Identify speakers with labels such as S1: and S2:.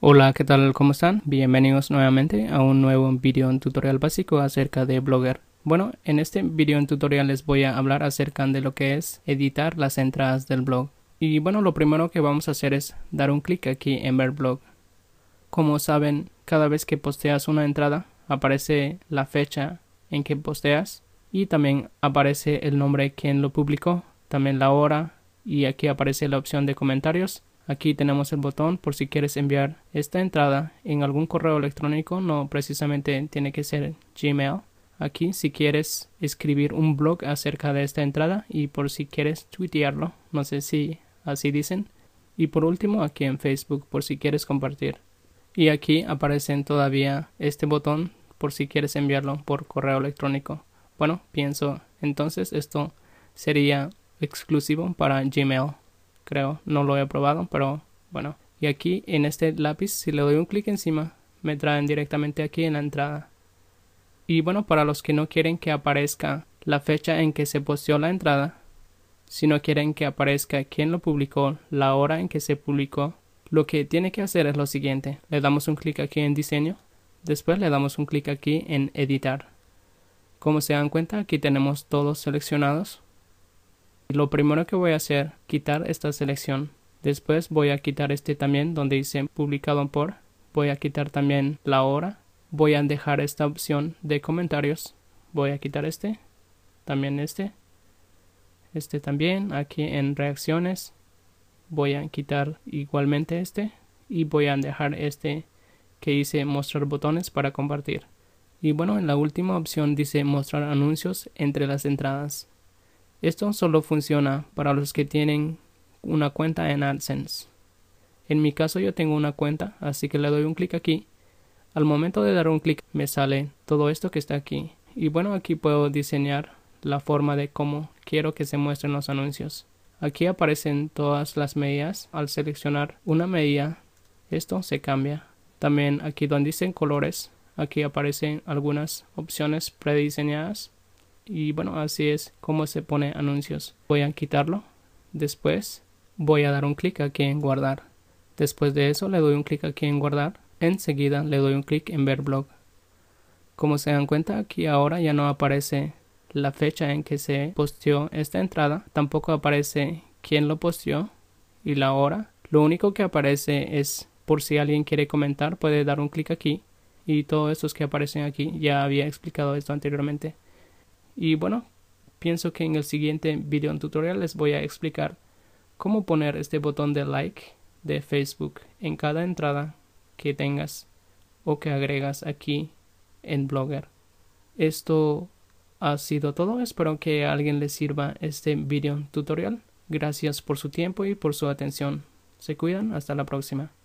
S1: Hola, ¿qué tal? ¿Cómo están? Bienvenidos nuevamente a un nuevo video en tutorial básico acerca de Blogger. Bueno, en este video en tutorial les voy a hablar acerca de lo que es editar las entradas del blog. Y bueno, lo primero que vamos a hacer es dar un clic aquí en ver blog. Como saben, cada vez que posteas una entrada aparece la fecha en que posteas y también aparece el nombre quien lo publicó, también la hora y aquí aparece la opción de comentarios Aquí tenemos el botón por si quieres enviar esta entrada en algún correo electrónico, no precisamente tiene que ser Gmail. Aquí si quieres escribir un blog acerca de esta entrada y por si quieres tuitearlo, no sé si así dicen. Y por último aquí en Facebook por si quieres compartir. Y aquí aparece todavía este botón por si quieres enviarlo por correo electrónico. Bueno, pienso entonces esto sería exclusivo para Gmail creo, no lo he probado, pero bueno. Y aquí en este lápiz, si le doy un clic encima, me traen directamente aquí en la entrada. Y bueno, para los que no quieren que aparezca la fecha en que se posteó la entrada, si no quieren que aparezca quién lo publicó, la hora en que se publicó, lo que tiene que hacer es lo siguiente. Le damos un clic aquí en diseño, después le damos un clic aquí en editar. Como se dan cuenta, aquí tenemos todos seleccionados lo primero que voy a hacer, quitar esta selección. Después voy a quitar este también donde dice publicado por. Voy a quitar también la hora. Voy a dejar esta opción de comentarios. Voy a quitar este. También este. Este también. Aquí en reacciones. Voy a quitar igualmente este. Y voy a dejar este que dice mostrar botones para compartir. Y bueno, en la última opción dice mostrar anuncios entre las entradas. Esto solo funciona para los que tienen una cuenta en AdSense. En mi caso yo tengo una cuenta, así que le doy un clic aquí. Al momento de dar un clic me sale todo esto que está aquí. Y bueno, aquí puedo diseñar la forma de cómo quiero que se muestren los anuncios. Aquí aparecen todas las medidas. Al seleccionar una medida, esto se cambia. También aquí donde dicen colores, aquí aparecen algunas opciones prediseñadas y bueno así es como se pone anuncios voy a quitarlo después voy a dar un clic aquí en guardar después de eso le doy un clic aquí en guardar enseguida le doy un clic en ver blog como se dan cuenta aquí ahora ya no aparece la fecha en que se posteó esta entrada tampoco aparece quién lo posteó y la hora lo único que aparece es por si alguien quiere comentar puede dar un clic aquí y todos estos que aparecen aquí ya había explicado esto anteriormente y bueno, pienso que en el siguiente video tutorial les voy a explicar cómo poner este botón de like de Facebook en cada entrada que tengas o que agregas aquí en Blogger. Esto ha sido todo. Espero que a alguien le sirva este video tutorial. Gracias por su tiempo y por su atención. Se cuidan. Hasta la próxima.